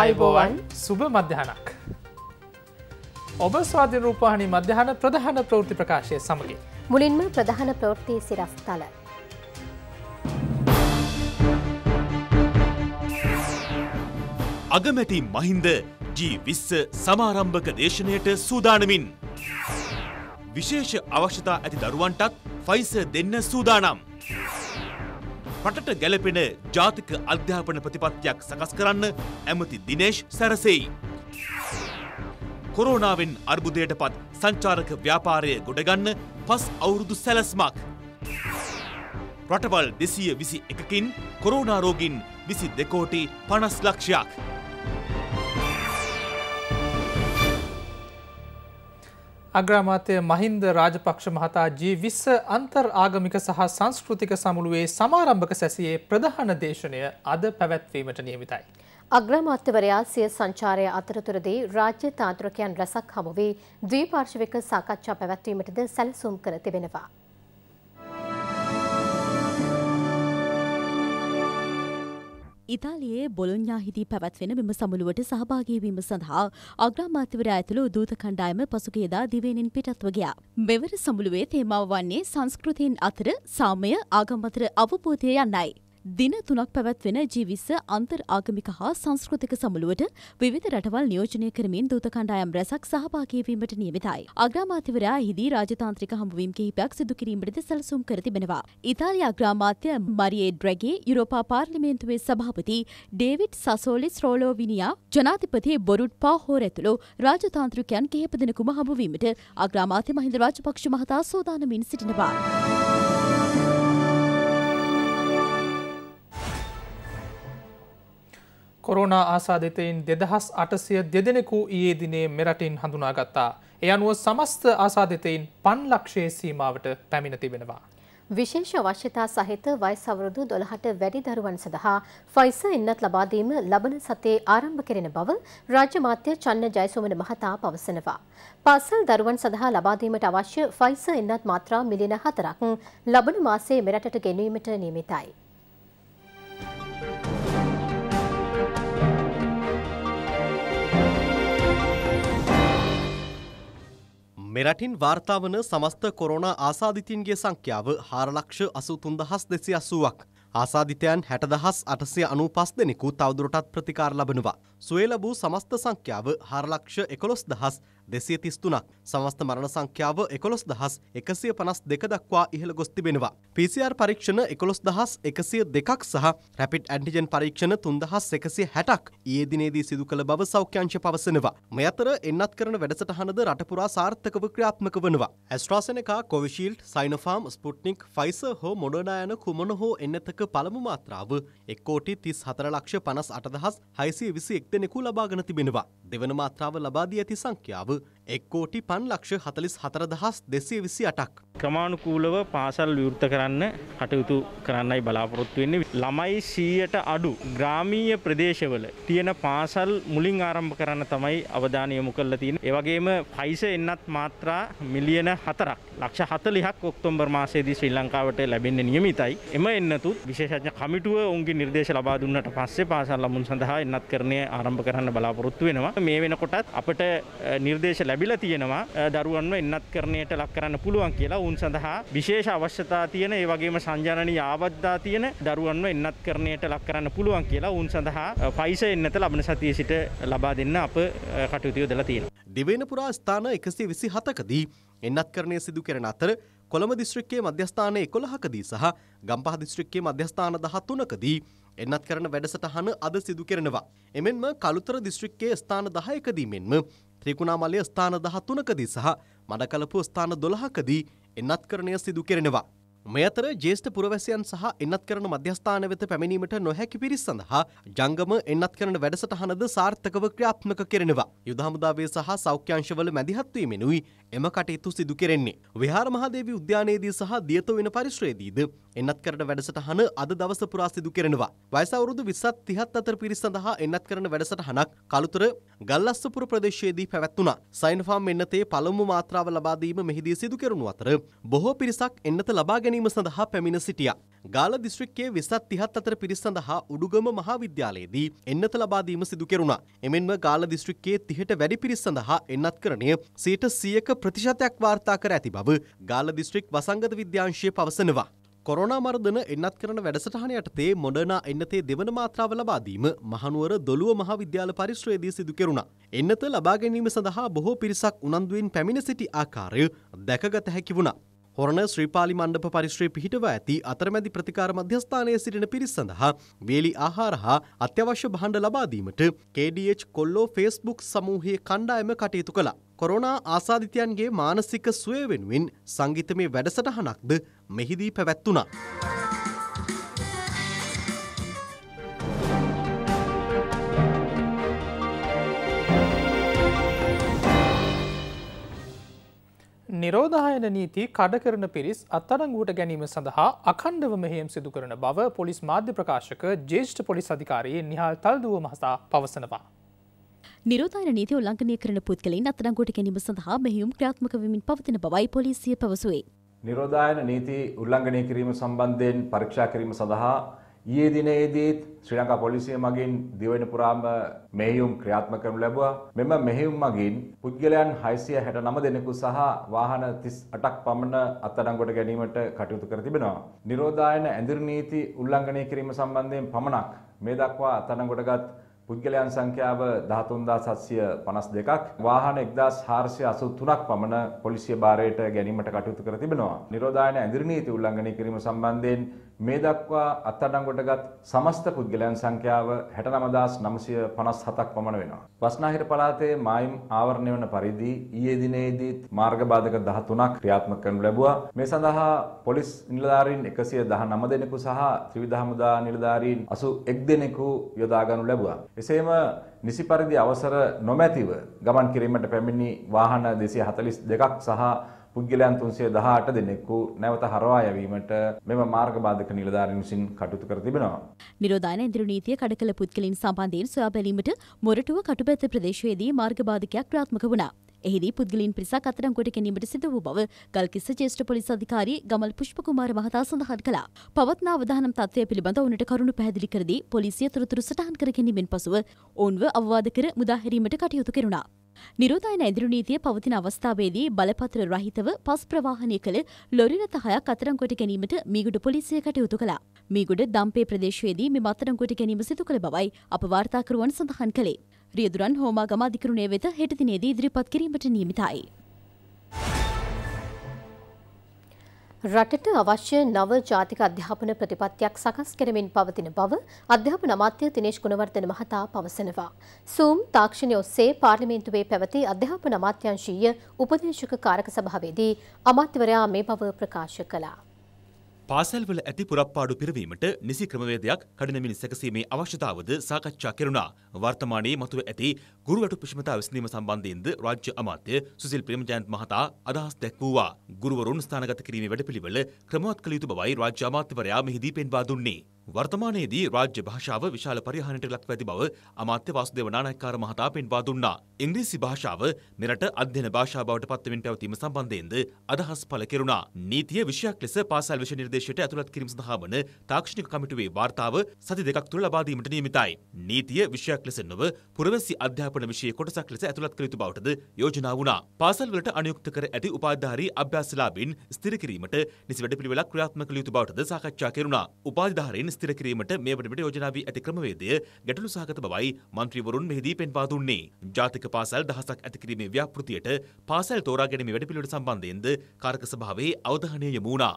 අයිබෝවන් සුභ මධ්‍යහනක්. ඔබ ස්වාධින රූපහනි මධ්‍යහන ප්‍රධාන ප්‍රෘති ප්‍රකාශය සමගින්. මුලින්ම ප්‍රධාන ප්‍රෘත්තිය සිරස්ථල. අගමැටි මහින්ද ජී විස්ස සමාරම්භක දේශනයට සූදානමින්. විශේෂ අවශ්‍යතා ඇති දරුවන්ටත් ෆයිස දෙන්න සූදානම්. රටට ගැලපෙන ජාතික අධ්‍යාපන ප්‍රතිපත්තියක් සකස් කරන්න ඇමති දිනේශ් සැරසෙයි. කොරෝනාවෙන් අර්බුදයට පත් සංචාරක ව්‍යාපාරය ගොඩගන්න පස් අවුරුදු සැලස්මක්. රටවල් දෙසය විසි එකකින් කොරෝනාරෝගින් විසි දෙකෝටි පනස් ලක්ෂයක්. අග්‍රාමාත්‍ය මහින්ද රාජපක්ෂ මහතා G20 අන්තර් ආගමික සහ සංස්කෘතික සමුළුවේ සමාරම්භක සැසියේ ප්‍රධාන දේශනය අද පැවැත්වීමට නියමිතයි. අග්‍රාමාත්‍යවරයා සිය සංචාරය අතරතුරදී රාජ්‍ය තාන්ත්‍රකයන් රැසක් හමු වී ද්විපාර්ශවික සාකච්ඡා පැවැත්වීමටද සැලසුම් කර තිබෙනවා. ඉතාලියේ බොලොඥාහිදී පැවැත්වෙන මෙම සමුළුවට සහභාගීවීම සඳහා අග්‍රාමාත්‍යවරයා ඇතුළු දූත කණ්ඩායම පසුගියදා දිවයිනෙන් පිටත්ව ගියා. මෙවර සමුළුවේ තේමාව වන්නේ සංස්කෘතීන් අතර සාමය ආගම් අතර අවබෝධය යන්නයි. දින තුනක් පැවැත්වෙන ජීවිස අන්තර් ආගමික හා සංස්කෘතික සමුළුවට විවිධ රටවල් නියෝජනය කරමින් දූත කණ්ඩායම් රැසක් සහභාගීවීමට නියමිතයි. අග්‍රාමාත්‍යවරයා එහිදී රාජතාන්ත්‍රික හමුවීම් කිහිපයක් සිදු කිරීමටද සැලසුම් කර තිබෙනවා. ඉතාලි අග්‍රාමාත්‍ය මරියේ ඩ්‍රැගේ යුරෝපා පාර්ලිමේන්තුවේ සභාපති ඩේවිඩ් සසෝලිස් රෝලෝවිනියා ජනාධිපති බොරුට් පාහෝර ඇතුළු රාජතාන්ත්‍රිකයන් කිහිප දෙනෙකුම හමුවීමට අග්‍රාමාත්‍ය මහින්ද රාජපක්ෂ මහතා සෝදානමින් සිටිනවා. කොරෝනා ආසාධිතයින් දෙදහස් අටසය දෙදෙනෙකු ඒ දිනේ මෙරටින් හඳුනාගත්තා. එ අනුව සමස්ත ආසාධිතයින් පන්ලක්ෂයේ සීමාවට පැමිණ තිබෙනවා. විශේෂ අවශ්‍යතා සහිත වයස් අවුරුදු 12ට වැඩි දරුවන් සඳහා ෆයිස එන්නත් ලබා දීම ලබන සතියේ ආරම්භ කෙරෙන බව රාජ්‍ය මාත්‍ය චන්න ජයසුමන මහතා පවසනවා. පාසල් දරුවන් සඳහා ලබා දීමට අවශ්‍ය ෆයිස එන්නත් මාත්‍රා මිලියන 4ක් ලබන මාසයේ මෙරටට ගෙනවීමට නියමිතයි. මෙරටින් වාර්තාාවන සමස්ත කොරෝණ ආසාධිතයන්ගේ සංඛ්‍යාව හාරලක්ෂ අසුතුන් දහස් දෙසි අසුවක්. ආසාධිතයන් හැටදහස් අටසය අනු පස් දෙනෙකු තවදුරටත් ප්‍රතිකාර ලබනවා. සුවේලබූ සමස්ත සංඛ්‍යාව හාරලක්ෂ එකොළොස් දහස් දෙසිය තිස්තුනක් සමස්ත මරණ සංඛ්‍යාව එකොළොස් දහස් එකසිය පනස් දෙක දක්වා ඉහළ ගොස් තිබෙනවා. PCR පරීක්ෂණ එකොළොස් දහස් එකසිය දෙකක් සහ රැපිඩ් ඇන්ටිජන් පරීක්ෂණ තුන්දහස් එකසිය හැටක් ඒ දිනේදී සිදු කළ බව සෞඛ්‍යංශ පවසනවා. මේ අතර එන්නත් කරන වැඩසටහනද රටපුරා සාර්ථකව ක්‍රියාත්මක වනවා. AstraZeneca Covishield Sinopharm Sputnik Pfizer හෝ මොඩනා යන කුමන හෝ එන්නතක පළමු මාත්‍රාව එක්කෝටි තිස් හතර ලක්ෂ පනස් අටදහස් හයිසිය විසි එක් දෙනෙකු ලබාගෙන තිබෙනවා. දෙවන මාත්‍රාව ලබාදී ඇති සංඛ්‍යාව එක් කෝටි පන් ලක්ෂ හතලිස් හතරදහස් දෙසේ විසි අටක්. ක්‍රමාණුකූලව පාසල් විවෘත කරන්න කටයුතු කරන්නයි බලාපොරොත්තු වෙන්නේ. ළමයි සීයට අඩු ග්‍රාමීය ප්‍රදේශවල තියෙන පාසල් මුලින් ආරම්භ කරන්න තමයි අවධානය යොමු කරලා තියෙන්නේ. ඒ වගේම පයිස එන්නත් මාත්‍රා මිලියන 4ක් ලක්ෂ 40ක් ඔක්තෝබර් මාසයේදී ශ්‍රී ලංකාවට ලැබෙන්නේ නියමිතයි. එම එන්නතුත් විශේෂඥ කමිටුව ඔවුන්ගේ නිර්දේශ ලබා දුන්නට පස්සේ පාසල් ළමුන් සඳහා එන්නත් කරණය ආරම්භ කරන්න බලාපොරොත්තු වෙනවා. මේ වෙනකොටත් අපට නිර්දේශ නිර්දේශ ලැබිලා තියෙනවා දරුවන්ව එන්නත් කරණයට ලක් කරන්න පුළුවන් කියලා උන් සඳහා විශේෂ අවශ්‍යතා තියෙන ඒ වගේම සංජානනීය ආවද්දා තියෙන දරුවන්ව එන්නත් කරණයට ලක් කරන්න පුළුවන් කියලා උන් සඳහා පයිස එන්නත ලබන සතියේ සිට ලබා දෙන්න අප කටයුතු යොදලා තියෙනවා. දිවයින පුරා ස්ථාන 127කදී එන්නත් කරණය සිදු කරන අතර කොළඹ දිස්ත්‍රික්කයේ මධ්‍යස්ථාන 11කදී සහ ගම්පහ දිස්ත්‍රික්කයේ මධ්‍යස්ථාන 13කදී එන්නත් කරන වැඩසටහන අද සිදු කරනවා. එමෙන්ම කළුතර දිස්ත්‍රික්කයේ ස්ථාන 10කදී මෙන්ම ත්‍රිකුණාමලය ස්ථාන 13කදී සහ මඩකලපුව ස්ථාන 12කදී එන්නත්කරණය සිදු කෙරෙනවා. මේ අතර ජේෂ්ඨ පුරවැසියන් සහ එන්නත් කරන මධ්‍යස්ථාන වෙත පැමිණීමට නොහැකි පිරිස් සඳහා ජංගම එන්නත් කරන වැඩසටහනද සාර්ථකව ක්‍රියාත්මක කෙරෙනවා. යුද හමුදාවේ සහ සෞඛ්‍යංශවල මැදිහත් වීමෙනුයි එම කටයුතු සිදු කෙරෙන්නේ. විහාර මහදේවී උද්‍යානයේදී සහ දියත වෙන පරිශ්‍රයේදීද එන්නත් කරන වැඩසටහන අද දවස පුරා සිදු කෙරෙනවා. වයස අවුරුදු 20ත් 30ත් අතර පිරිස් සඳහා එන්නත් කරන වැඩසටහනක් කලුතර ගල්ලස්සපුර ප්‍රදේශයේදී පැවැත්වුණා. සයින්ෆාම් එන්නතේ පළමු මාත්‍රාව ලබා දීම මෙහිදී සිදු කෙරුණු අතර බොහෝ පිරිසක් එන්නත ලබාගෙන ගැනීම සඳහා පැමිණ සිටියා. ගාල දිස්ත්‍රික්කයේ වෙසත් තිහත් අතර පිරිස් සඳහා උඩුගම මහාවිද්‍යාලයේදී එන්නත ලබාදීම සිදු කෙරුණා. එමෙන්ම ගාල දිස්ත්‍රික්කයේ තිහට වැඩි පිරිස් සඳහා එන්නත්කරණය සීට සියක ප්‍රතිශතයක් වාර්තා කර ඇති බව ගාල දිස්ත්‍රික් වසංගත විද්‍යාංශය පවසනවා. කොරනා මර්ධන එන්නත් කරන වැඩසටහන යටතේ මොඩනා එන්නතේ දෙවන මාත්‍රාව ලබාදීම මහනුවර දොළුව මහාවිද්‍යාල පරිශ්‍රයේදී සිදු කෙරුණා. එන්නත ලබා ගැනීම සඳහා බොහෝ පිරිසක් උනන්දුවෙන් පැමිණ සිටි ආකාරය දැකගත හැකි වුණා. හොරණ ශ්‍රීපාලි මණ්ඩප පරිශ්‍රය පිහිටව ඇති අතරමැදි ප්‍රතිකාර මධ්‍යස්ථානයේ සිටින පිරිස් සඳහා වේලි ආහාර හා අත්‍යවශ්‍ය භාණ්ඩ ලබා දීමට KDH කොල්ලෝ Facebook සමූහයේ කණ්ඩායම කටයුතු කළා. කොරෝනා ආසාදිතයන්ගේ මානසික සුවය වෙනුවෙන් සංගීතමය වැඩසටහනක්ද මෙහිදී පැවැත්වුණා. නිරෝධායන නීති කඩ කරන පිරිස් අත්අඩංගුවට ගැනීම සඳහා අඛණ්ඩව මෙහෙයම් සිදු කරන බව පොලිස් මාධ්‍ය ප්‍රකාශක ජේෂ්ඨ පොලිස් අධිකාරී නිහාල් තල්දුව මහතා පවසනවා. නිරෝධායන නීති උල්ලංඝනය කරන පුද්ගලයින් අත්අඩංගුවට ගැනීම සඳහා මෙහෙයුම් ක්‍රියාත්මක වෙමින් පවතින බවයි පොලිසිය පැවසුවේ. නිරෝධායන නීති උල්ලංඝනය කිරීම සම්බන්ධයෙන් පරීක්ෂා කිරීම සඳහා ඊයේ දිනේදීත් ශ්‍රී ලංකා පොලිසිය මගින් දිවයින පුරාම මෙහෙයුම් ක්‍රියාත්මක කරනු ලැබුවා. මෙම මෙහෙයුම් මගින් පුද්ගලයන් 669 දෙනෙකු සහ වාහන 38ක් පමණ අත්අඩංගුවට ගැනීමට කටයුතු කර තිබෙනවා. නිරෝධායන ඇඳුරු නීති උල්ලංඝනය කිරීම සම්බන්ධයෙන් පමණක් මේ දක්වා අත්අඩංගුවටගත් පුද්ගලයන් සංඛ්‍යාව 13752ක් වාහන 1483ක් පමණ පොලිසිය භාරයට ගැනීමට කටයුතු කර තිබෙනවා. නිරෝධායන ඇඳිරි නීති උල්ලංඝනය කිරීම සම්බන්ධයෙන් මේ දක්වා අත්අඩංගුවටගත් සමස්ත පුද්ගලයන් සංඛ්‍යාව 69957ක් පමණ වෙනවා. වස්නාහිර පළාතේ මායිම් ආවරණය වන පරිදි ඊයේ දිනේදී මාර්ග බාධක 13ක් ක්‍රියාත්මක කරනු ලැබුවා. මේ සඳහා පොලිස් නිලධාරීන් 119 දෙනෙකු සහ ත්‍රිවිධ හමුදා නිලධාරීන් 81 දෙනෙකු යොදා ගනු ලැබුවා. එසේම නිසි පරිදි අවසර නොමැතිව ගමන් කිරීමට පැමිණි වාහන 242ක් සහ පුද්ගලයන් 318 දෙනෙකු නැවත හරවා යැවීමට මෙම මාර්ග බාධක නිලධාරීන් විසින් කටයුතු කර තිබෙනවා. නිරෝධායන ඉදිරි නීතිය කඩකල පුද්ගලයන් සම්බන්ධයෙන් සොයා බැලීමට මොරටුව කටුබැද්ද ප්‍රදේශයේදී මාර්ග බාධකයක් ක්‍රියාත්මක වුණා. එහිදී පුද්ගලින් පිරිසක් අත්අඩංගුවට ගැනීමට සිදු වූ බව ගල්කිස්ස ජේෂ්ඨ පොලිස් අධිකාරී ගමල් පුෂ්පකුමාර මහතා සඳහන් කළා. පවත්නා අවදානම් තත්ත්වය පිළිබඳ ඔවුන්ට කරුණු පැහැදිලි කර දී පොලිසිය තොරතුරු සටහන් කර ගැනීමෙන් පසුව ඔවුන්ව අවවාද කර මුදා හැරීමට කටයුතු කෙරුණා. නිරෝධායන ඇඳුරු නීතිය පවතින අවස්ථාවේදී බලපත්‍ර රහිතව පස් ප්‍රවාහනය කළ ලොරි රථ හයක් අත්අඩංගුවට ගැනීමට මීගොඩ පොලිසිය කටයුතු කළා. මීගොඩ දම්පේ ප්‍රදේශයේදී මෙම අත්අඩංගුවට ගැනීම සිදු කළ බවයි අප වාර්තාකරුවන් සඳහන් කළේ. රියදුරන් හෝමාගම අධිකරණය වෙත හෙට දිනේදී ඉදිරිපත් කිරීමට නියමිතයි. රටට අවශ්‍ය නව ජාතික අධ්‍යාපන ප්‍රතිපත්තියක් සකස් කරමින් පවතින බව අධ්‍යාපන අමාත්‍ය දිනේෂ් ගුණවර්ධන මහතා පවසනවා. සූම් තාක්ෂණය ඔස්සේ පාර්ලිමේන්තුවේ පැවති අධ්‍යාපන අමාත්‍යංශීය උපදේශක කාරක සභාවේදී අමාත්‍යවරයා මේ බව ප්‍රකාශ කළා. පාසල්වල ඇති පුරප්පාඩු පිරවීමට නිසි ක්‍රමවේදයක් කඩිනමින් සැකසීමේ අවශ්‍යතාවද සාකච්ඡා කෙරුණා. වර්තමානයේ මතුව ඇති ගුරු වැටුප් ප්‍රශ්නතා විසඳීම සම්බන්ධයෙන්ද රාජ්‍ය අමාත්‍ය සුසිල් ප්‍රේමජයන්ත් මහතා අදහස් දැක්වුවා. ගුරුවරුන් ස්ථානගත කිරීමේ වැඩපිළිවෙල ක්‍රමවත් කළ යුතු බවයි රාජ්‍ය අමාත්‍යවරයා මෙහිදී පෙන්වා දුන්නේ. වර්තමානයේදී රාජ්‍ය භාෂාව විශාල පරිහානියට ලක් ඇති බව අමාත්‍ය වාසුදේව නානායක්කාර මහතා පෙන්වා දුන්නා. ඉංග්‍රීසි භාෂාව මෙරට අධ්‍යයන භාෂාව බවට පත්වෙමින් පැවතීම සම්බන්ධයෙන්ද අදහස් පළ කෙරුණා. නීතිය විෂයක් ලෙස පාසල් විෂය නිර්දේශයට ඇතුළත් කිරීම සඳහා වන තාක්ෂණික කමිටුවේ වාර්තාව සති දෙකක් තුළ ලබා දීමට නියමිතයි. නීතිය විෂයක් ලෙස නොව පුරවැසි අධ්‍යාපන විෂය කොටසක් ලෙස ඇතුළත් කළ යුතු බවටද යෝජනා වුණා. පාසල් වලට අනුයුක්ත කර ඇති උපාධිධාරී අභ්‍යාසලාභීන් ස්ථිර කිරීමට නිසි වැඩපිළිවෙලක් ක්‍රියාත්මක කළ යුතු බවටද සාකච්ඡා කෙරුණා. උපාධිධාරීන් ස්ථිර කිරීමට මේ වනවිට යෝජනා වී ඇති ක්‍රමවේදය ගැටලු සහගත බවයි මන්ත්‍රීවරුන් මෙහිදී පෙන්වා දුන්නේ. ජාතික පාසල් දහසක් ඇති කිරීමේ ව්‍යාපෘතියට පාසල් තෝරා ගැනීම වැඩපිළිවෙළ සම්බන්ධයෙන්ද කාර්ක සභාවේ අවධානය යොමු වුණා.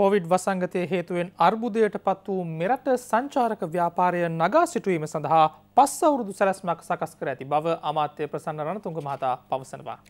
කෝවිඩ් වසංගතය හේතුවෙන් අර්බුදයට පත් වූ මෙරට සංචාරක ව්‍යාපාරය නගා සිටුවීම සඳහා පස් අවුරුදු සැලැස්මක් සකස් කර ඇති බව අමාත්‍ය ප්‍රසන්න රණතුංග මහතා පවසනවා.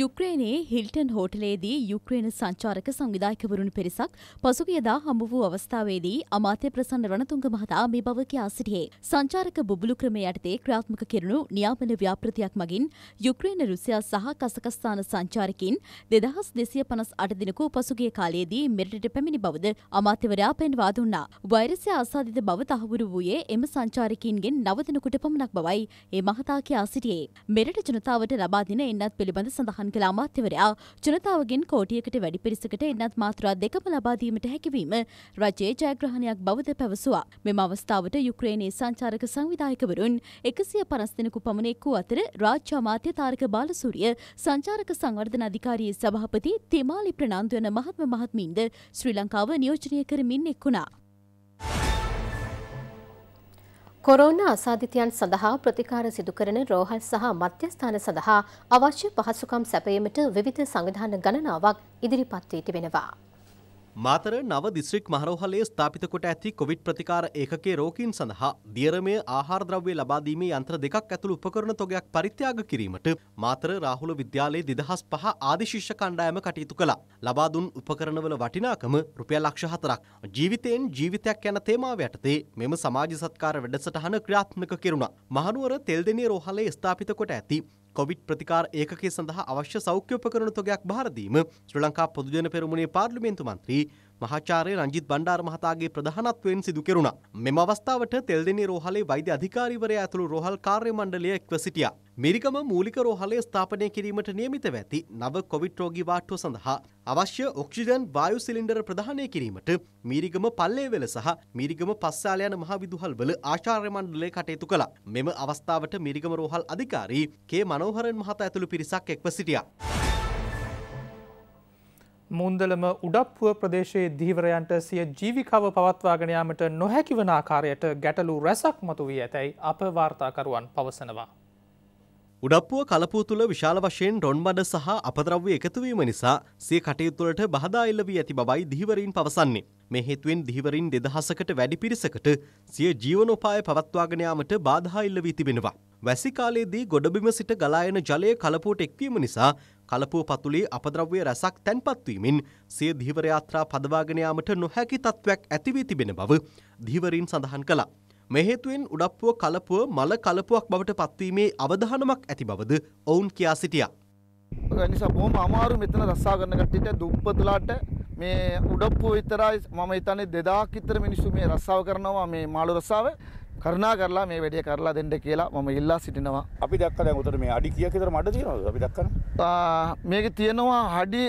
යුක්‍රේනයේ හිල්ටන් හෝටලේදී යුක්‍රේන සංචාරක සංවිධායකවරුන් පිරිසක් පසුගියදා හමු වූ අවස්ථාවේදී අමාත්‍ය ප්‍රසන්න රණතුංග මහතා මේ බව කියා සිටියේ. සංචාරක බුබුලු ක්‍රමය යටතේ ක්‍රියාත්මක කෙරුණු නියාමන ව්‍යාපෘතියක් මගින් යුක්‍රේන රුසියා සහ කසකස්ථාන සංචාරකින් දෙදහස් දෙසිය පනස් අට දිනකු පසුගිය කාලයේදී මෙරටට පැමිණි බවද අමාත්‍යවරයා පෙන්වා දුන්නා. වෛරසය ආසාදිත බව තහවුරු වූයේ එම සංචාරකින්ගෙන් නව දිනකට පමණක් බවයි ඒ මහතා කියා සිටියේ. මෙරට ජනතාවට ලබා දෙන එන්නත් පිළිබඳ සඳහන් සඳහන් කළ අමාත්‍යවරයා ජනතාවගෙන් කෝටියකට වැඩි පිරිසකට එන්නත් මාත්‍රා දෙකම ලබාදීමට හැකිවීම රජයේ ජයග්‍රහණයක් බවද පැවසුවා. මෙම අවස්ථාවට යුක්‍රේනයේ සංචාරක සංවිධායකවරුන් එකසිය පනස් දෙනෙකු පමණ එක්වූ අතර රාජ්‍ය අමාත්‍ය තාරක බාලසූරිය සංචාරක සංවර්ධන අධිකාරියේ සභාපති තෙමාලි ප්‍රනාන්දු යන මහත්ම මහත්මීන්ද ශ්‍රී ලංකාව නියෝජනය කරමින් එක්ුණා. කොරෝනා අසාධිතයන් සඳහා ප්‍රතිකාර සිදුකරන රෝහල් සහ මධ්‍යස්ථාන සඳහා අවශ්‍ය පහසුකම් සැපයීමට විවිධ සංවිධාන ගණනාවක් ඉදිරිපත් වී තිබෙනවා. මාතර නව දිස්ත්‍රික් මහරෝහලේ ස්ථාපිත කොට ඇති කොවිඩ් ප්‍රතිකාර ඒකකයේ රෝගීන් සඳහා දියරමය ආහාර ද්‍රව්‍ය ලබා දීමේ යන්ත්‍ර දෙකක් ඇතුළු උපකරණ තොගයක් පරිත්‍යාග කිරීමට මාතර රාහුල විද්‍යාලයේ 2005 ආදි ශිෂ්‍ය කණ්ඩායම කටයුතු කළා. ලබා දුන් උපකරණවල වටිනාකම රුපියල් ලක්ෂ 4ක්. ජීවිතයෙන් ජීවිතයක් යන තේමාව යටතේ මෙම සමාජ සත්කාර වැඩසටහන ක්‍රියාත්මක කෙරුණා. මහනුවර තෙල්දෙණිය රෝහලේ ස්ථාපිත කොට ඇති කොවිඩ් ප්‍රතිකාර ඒකකයේ සඳහා අවශ්‍ය සෞඛ්‍ය උපකරණ තොගයක් භාරදීම ශ්‍රී ලංකා පොදුජන පෙරමුණේ පාර්ලිමේන්තු මන්ත්‍රී මහාචාර්ය රංජිත් බණ්ඩාර මහතාගේ ප්‍රධානත්වයෙන් සිදු කෙරුණා. මෙම අවස්ථාවට තෙල්දෙණි රෝහලේ වෛද්‍ය අධිකාරීවරයා ඇතුළු රෝහල් කාර්ය මණ්ඩලය එක්ව සිටියා. මෙරිකම මූලික රෝහලය ස්ථාපනය කිරීමට නියමිතව ඇති නව කොවිඩ් රෝගී වාට්ටුව සඳහා අවශ්‍ය ඔක්සිජන් වායු සිලින්ඩර ප්‍රදානය කිරීමට මීරිගම පල්ලේවෙල සහ මීරිගම පස්සාල යන මහ විදුහල්වල ආචාර්ය මණ්ඩලය කටයුතු කළා. මෙම අවස්ථාවට මීරිගම රෝහල් අධිකාරී කේ මනෝහරන් මහතා ඇතුළු පිරිසක් එක්ව සිටියා. මුන්දලම උඩප්පුුව ප්‍රදේශයේ දීවරයන්ට සිය ජීවිකාව පවත්වාගෙනයාමට නොහැකිවනාකාරයට ගැටලු රැසක් මතු වී ඇතැයි අප වාර්තාකරුවන් පවසනවා. උඩප්පුුව කලපූ තුළ විශාල වශයෙන් රොන්බඩ සහ අපද්‍රව්‍ය එකතුවීම නිසා සිය කටයුතුළට බහදාඉල්ල වී ඇති බවයි දිහිවරින් පවසන්නේ. මේ හෙතුවෙන් දිහිවරින් දෙදහසකට වැඩි පිරිසකට සිය ජීවනෝපාය පවත්වාගෙනයාමට බාධහා ඉල්ල වී තිබෙනවා. වැසිකාලයේදී ගොඩබිම සිට ගලායන ජලය කලපුවට එක්වීම නිසා කලපුව පතුලේ අපද්‍රව්‍ය රැසක් තැන්පත්වීමෙන් සිය ධීවර යාත්‍රා පදවාගෙන යාමට නොහැකි තත්වයක් ඇති වී තිබෙන බව ධීවරීන් සඳහන් කළා. මේ හේතුවෙන් උඩප්පුව කලපුව මල කලපුවක් බවට පත්වීමේ අවධානමක් ඇති බවද ඔවුන් කියා සිටියා. නිසා බොහොම අමාරු මෙතන රස්සා ගන්න කට්ටියට දුප්පතුලාට මේ උඩප්පුව විතරයි මම හිතන්නේ 2000ක් විතර මිනිස්සු මේ රස්සාව කරනවා මේ මාළු රස්සාව කරුණා කරලා මේ වැඩේ කරලා දෙන්න කියලා මම ඉල්ලා සිටිනවා. අපි දැක්ක දැන් උතර මේ අඩි කීයක් විතර මඩ තියෙනවද? අපි දැක්කන. මේකේ තියෙනවා අඩි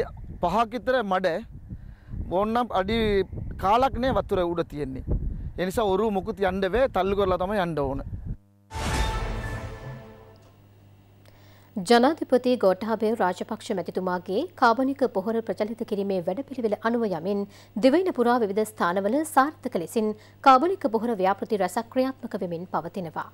5ක් විතර මඩ. ඕන්නම් අඩි කාලක් නේ වතුර උඩ තියෙන්නේ. ඒ නිසා ඔරුව මුකුත් යන්න බෑ තල්ලු කරලා තමයි යන්න ඕනේ. ජනාධිපති ගෝඨාභය රාජපක්ෂ මැතිතුමාගේ කාබනික පොහොර ප්‍රචලිත කිරීමේ වැඩපිළිවෙල අනුව යමින් දිවයින පුරා විවිධ ස්ථානවල සාර්ථක ලෙසින් කාබනික පොහොර ව්‍යාපෘති රැසක් ක්‍රියාත්මක වෙමින් පවතිනවා.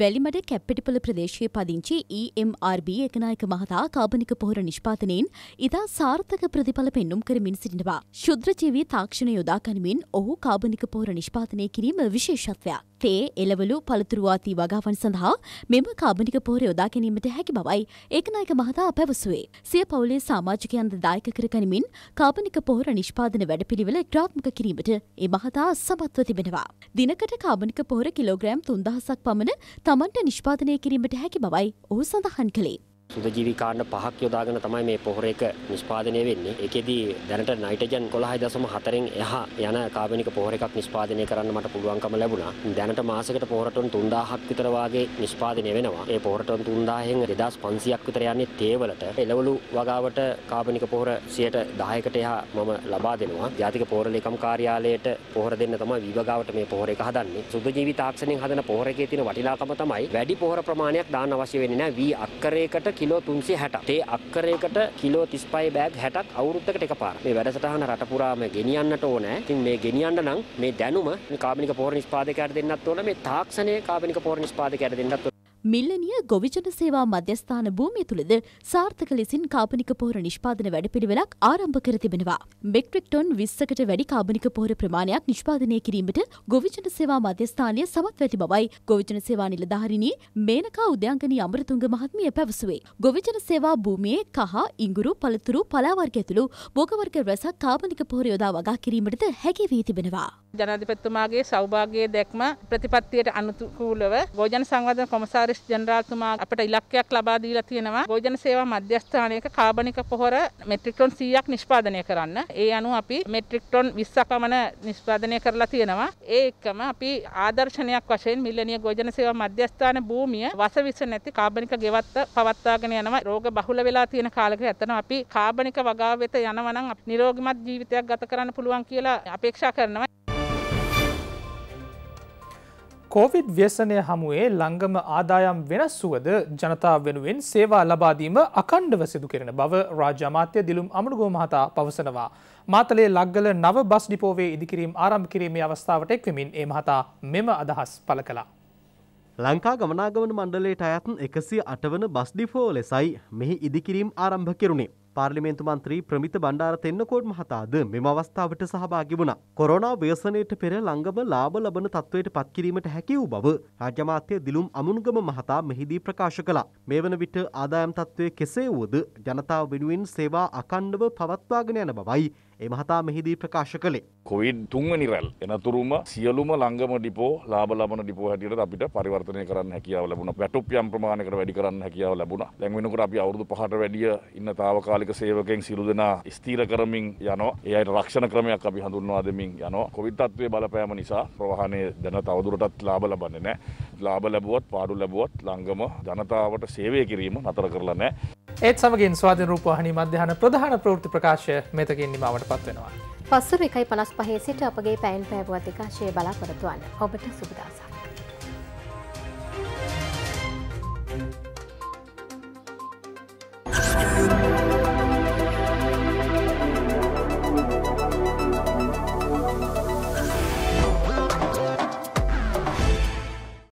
වැලිමඩ කැප්පිටිපොළ ප්‍රදේශයේ පදිංචි EMRB එකනායක මහතා කාබනික පොහොර නිෂ්පාතනයෙන් ඉතා සාර්ථක ප්‍රතිඵල පෙන්නුම් කරමින් සිටිනවා. ශුද්‍රජීවී තාක්ෂණ යොදා ගනිමින් ඔහු කාබනික පොහොර නිෂ්පාතනය කිරීම විශේෂත්වයක්. තේ, එළවලු, පළතුරු ආදී වගාවන් සඳහා මෙම කාබනික පොහොර යොදා ගැනීමට හැකි බවයි ඒකනායක මහතා පැවසුවේ. සිය පවුලේ සමාජිකයන්ද දායක කර ගනිමින් කාබනික පොහොර නිෂ්පාදන වැඩපිළිවෙල ක්‍රාත්මක කිරීමට ඒ මහතා සමත්ව තිබෙනවා. දිනකට කාබනික පොහොර කිලෝග්‍රෑම් 3000ක් පමණ තමන්ට නිෂ්පාදනය කිරීමට හැකි බවයි ඔහු සඳහන් කළේ. සුදජීවි කාණ්ඩ පහක් යොදාගෙන තමයි මේ පොහොර එක නිෂ්පාදනය වෙන්නේ. ඒකෙදී දැනට නයිට්‍රජන් 11.4 න් එහා යන කාබනික පොහොර එකක් නිෂ්පාදනය කරන්න මට පුළුවන්කම ලැබුණා. දැනට මාසයකට පොහොර ටොන් 3000ක් විතර වාගේ නිෂ්පාදනය වෙනවා. ඒ පොහොර ටොන් 3000න් 2500ක් විතර යන්නේ තේවලට. එළවලු වගාවට කාබනික පොහොර 10%කට එහා මම ලබා දෙනවා. ජාතික පොහොර ලේකම් කාර්යාලයට පොහොර දෙන්න තමයි විභාගාවට මේ පොහොර එක හදන්නේ. සුදජීවි තාක්ෂණයෙන් හදන පොහොර එකේ තියෙන වටිනාකම තමයි වැඩි පොහොර ප්‍රමාණයක් දාන්න අවශ්‍ය වෙන්නේ නැහැ. V අක්කරයකට කිලෝ 360ක්. තේ අක්කරයකට කිලෝ 35 බෑග් 60ක් අවුරුද්දකට එකපාර. මේ වැඩසටහන රට පුරාම ගෙනියන්නට ඕනේ. ඉතින් මේ ගෙනියන්න නම් මේ දැනුම කාබනික පෝර නිෂ්පාදකයට දෙන්නත් ඕන. මේ තාක්ෂණය කාබනික පෝර නිෂ්පාදකයට දෙන්නත් මිල්ලනිය ගොවිජන සේවා මධ්‍යස්ථාන භූමිය තුළද සාර්ථක ලෙසින් කාබනික පොහොර නිෂ්පාදන වැඩපිළිවෙලක් ආරම්භ කර තිබෙනවා. මෙට්‍රික් ටොන් 20කට වැඩි කාබනික පොහොර ප්‍රමාණයක් නිෂ්පාදනය කිරීමට ගොවිජන සේවා මධ්‍යස්ථානය සමත් ඇති බවයි ගොවිජන සේවා නිලධාරිණී මේනකා උද්‍යංගනී අමරතුංග මහත්මිය පැවසුවේ. ගොවිජන සේවා භූමියේ කහ, ඉඟුරු, පළතුරු, පලා වර්ග ඇතුළු භෝග වර්ග රැසක් කාබනික පොහොර යොදා වගා කිරීමටද හැකි වී තිබෙනවා. ජනාධිපතිතුමාගේ සෞභාගයේ දැක්ම ප්‍රතිපත්තියට අනුකූලව ගෝජන සංවර්ධන කොමසාරිස් ජනරාල්තුමා අපට ඉලක්කයක් ලබා දීලා තියෙනවා ගෝජන සේවා මධ්‍යස්ථානයක කාබනික පොහොර මෙට්‍රික් ටොන් 100ක් නිෂ්පාදනය කරන්න. ඒ අනුව අපි මෙට්‍රික් ටොන් 20ක් පමණ නිෂ්පාදනය කරලා තියෙනවා. ඒ එක්කම අපි ආදර්ශනයක් වශයෙන් මිල්ලනිය ගෝජන සේවා මධ්‍යස්ථාන භූමිය වසවිස නැති කාබනික ගෙවත්ත පවත්වාගෙන යනවා. රෝග බහුල වෙලා තියෙන කාලෙක ඇත්තන අපි කාබනික වගාව වෙත යනවා නම් නිරෝගිමත් ජීවිතයක් ගත කරන්න පුළුවන් කියලා අපේක්ෂා කරනවා. කෝවිඩ් ව්‍යසනය හමුවේ ලංගම ආදායම් වෙනස් වුවද ජනතාව වෙනුවෙන් සේවා ලබාදීම අකණ්ඩව සිදු කෙරෙන බව රාජ්‍යමාත්‍ය දිලුම් අමනුගෝ මහතා පවසනවා. මාතලේ ලක්ගල නව බස් ඩිපෝවේ ඉදිකිරීම් ආරම්භ කිරීමේ අවස්ථාවට එක්වමින් ඒ මහතා මෙම අදහස් පළ කළා. ලංකා ගමනාගමන මණ්ඩලයට අයත් එකසි අටවන බස්ඩිපෝ ලෙසයි මෙහි ඉදිකිරීම් ආරම්භ කෙරුණේ. පාර්ලිමේන්තු මන්ත්‍රී ප්‍රමිත බණ්ඩාර තෙන්නකෝඩ් මහතාද මෙම අවස්ථාවට සහභාගි වුණා. කොරෝනා ව්‍යසනයට පෙර ළඟම ලාභ ලබන තත්ත්වයට පත් කිරීමට හැකි වූ බව රාජ්‍යමාත්‍ය දිලුම් අමුණුගම මහතා මෙහිදී ප්‍රකාශ කළා. මේ වන විට ආදායම් තත්ත්වය කෙසේ වුවද ජනතාව වෙනුවෙන් සේවා අකණ්ඩව පවත්වාගෙන යන බවයි ඒ මහතා මෙහිදී ප්‍රකාශ කළේ. කොවිඩ් තුන්වැනි රැල් එනතුරුම සියලුම ළංගම ඩිපෝ ලාභ ලබන ඩිපෝ හැටියට අපිට පරිවර්තනය කරන්න හැකියාව ලැබුණා. වැටුප් යම් ප්‍රමාණයකට වැඩි කරන්න හැකියාව ලැබුණා. දැන් වෙනකොට අපි අවුරුදු 5ට වැඩිය ඉන්න తాවකාලික සේවකයන් සියලු දෙනා ස්ථීර කරමින් යනවා. ඒ අයට රක්ෂණ ක්‍රමයක් අපි හඳුන්වා දෙමින් යනවා. කොවිඩ් තත්ත්වයේ බලපෑම නිසා ප්‍රවාහනයේ දැන තවදුරටත් ලාභ ලබන්නේ නැහැ. ලාභ ලැබුවත් පාඩු ලැබුවත් ළංගම ජනතාවට සේවය කිරීම නතර කරලා නැහැ. ඒත් සමගින් ස්වාධන රූපවාහනි මධ්‍යහන ප්‍රධාන ප්‍රෘති ප්‍රකාශය මෙතකින් නිමාවට පත්වෙනවා. පස්සුර එකයි පනස් පහේ සිට අපගේ පැයින් පැවුවත් විකාශය බලාපොරතුවන්න ඔබට සුබදාසා.